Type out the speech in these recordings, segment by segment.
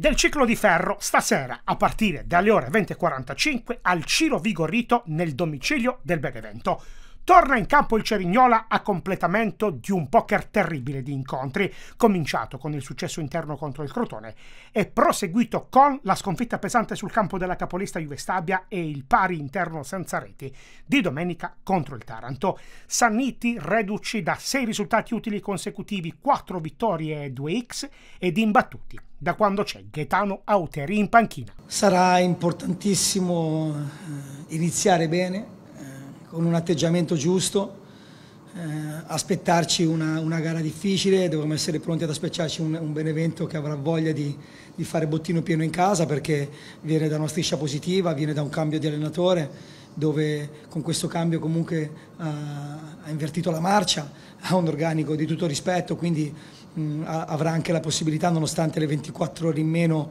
del ciclo di ferro stasera a partire dalle ore 20.45 al Ciro Vigorito nel domicilio del Benevento torna in campo il Cerignola a completamento di un poker terribile di incontri, cominciato con il successo interno contro il Crotone e proseguito con la sconfitta pesante sul campo della capolista Juve Stabia e il pari interno senza reti di domenica contro il Taranto. Sanniti reduci da sei risultati utili consecutivi, quattro vittorie e due X ed imbattuti da quando c'è Gaetano Auteri in panchina. Sarà importantissimo eh, iniziare bene con un atteggiamento giusto, eh, aspettarci una, una, gara difficile, dobbiamo essere pronti ad aspettarci un, un Benevento che avrà voglia di, di, fare bottino pieno in casa perché viene da una striscia positiva, viene da un cambio di allenatore dove con questo cambio comunque eh, ha invertito la marcia, ha un organico di tutto rispetto, quindi mh, avrà anche la possibilità, nonostante le 24 ore in meno,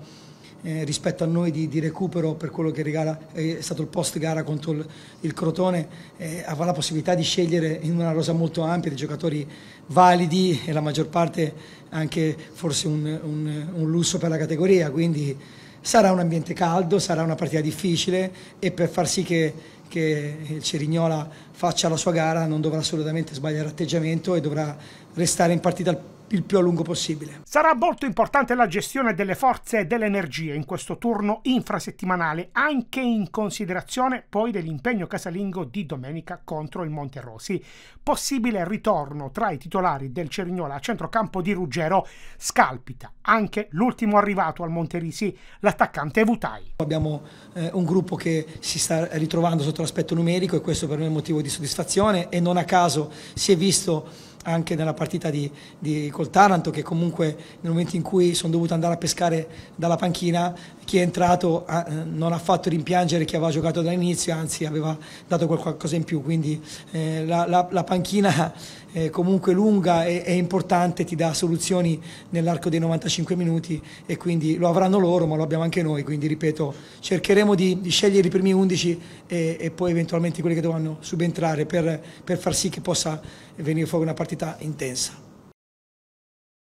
eh, rispetto a noi di, di, recupero per quello che regala, eh, è stato il post gara contro il, il Crotone, eh, avrà la possibilità di scegliere in una rosa molto ampia di giocatori validi e la maggior parte anche forse un, un, un lusso per la categoria, quindi sarà un ambiente caldo, sarà una partita difficile e per far sì che, che il Cerignola faccia la sua gara non dovrà assolutamente sbagliare atteggiamento e dovrà restare in partita al il più a lungo possibile. Sarà molto importante la gestione delle forze e dell'energia in questo turno infrasettimanale, anche in considerazione poi dell'impegno casalingo di domenica contro il Monte Rosi. Possibile ritorno tra i titolari del Cerignola a centrocampo di Ruggero scalpita anche l'ultimo arrivato al Monte Risi, l'attaccante Vutai. Abbiamo eh, un gruppo che si sta ritrovando sotto l'aspetto numerico e questo per me è motivo di soddisfazione e non a caso si è visto anche nella partita di, di, col Taranto che comunque nel momento in cui sono dovuto andare a pescare dalla panchina chi è entrato ah, eh, non ha fatto rimpiangere chi aveva giocato dall'inizio anzi aveva dato qualcosa in più quindi eh, la, la, la panchina eh, comunque lunga e, e, importante, ti dà soluzioni nell'arco dei 95 minuti e quindi lo avranno loro ma lo abbiamo anche noi, quindi ripeto cercheremo di, di scegliere i primi 11 e, e, poi eventualmente quelli che dovranno subentrare per, per far sì che possa venire fuori una partita intensa.